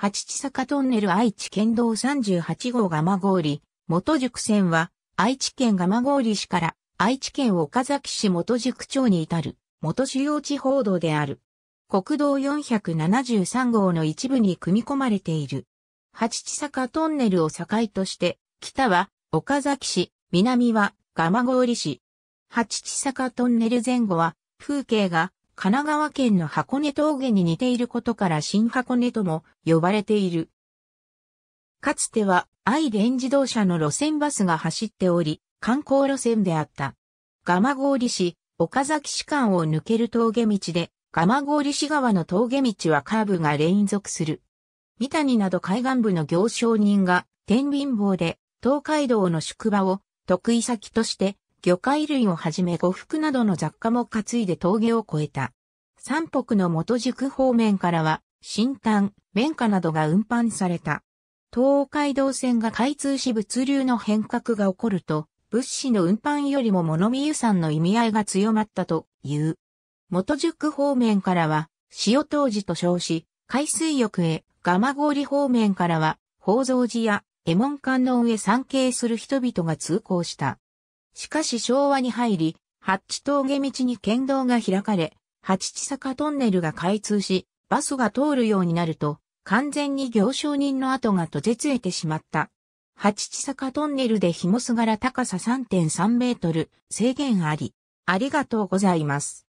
八千坂トンネル愛知県道38号蒲郡、元宿線は、愛知県蒲郡市から、愛知県岡崎市元宿町に至る、元主要地方道である。国道473号の一部に組み込まれている。八千坂トンネルを境として、北は岡崎市、南は蒲郡市。八千坂トンネル前後は、風景が神奈川県の箱根峠に似ていることから新箱根とも呼ばれている。かつては愛電自動車の路線バスが走っており、観光路線であった。蒲郡市、岡崎市間を抜ける峠道で、蒲郡市側の峠道はカーブが連続する。三谷など海岸部の行商人が、天秤棒で、東海道の宿場を、得意先として、魚介類をはじめ呉服などの雑貨も担いで峠を越えた。三北の元宿方面からは、新炭、綿花などが運搬された。東海道線が開通し物流の変革が起こると、物資の運搬よりも物見遊産の意味合いが強まったという。元宿方面からは、塩当時と称し、海水浴へ、蒲郡方面からは、宝蔵寺や、江門ン観音へ参詣する人々が通行した。しかし昭和に入り、八地峠道に県道が開かれ、八千坂トンネルが開通し、バスが通るようになると、完全に行商人の跡が途絶えてしまった。八千坂トンネルで紐すがら高さ3.3メートル制限あり。ありがとうございます。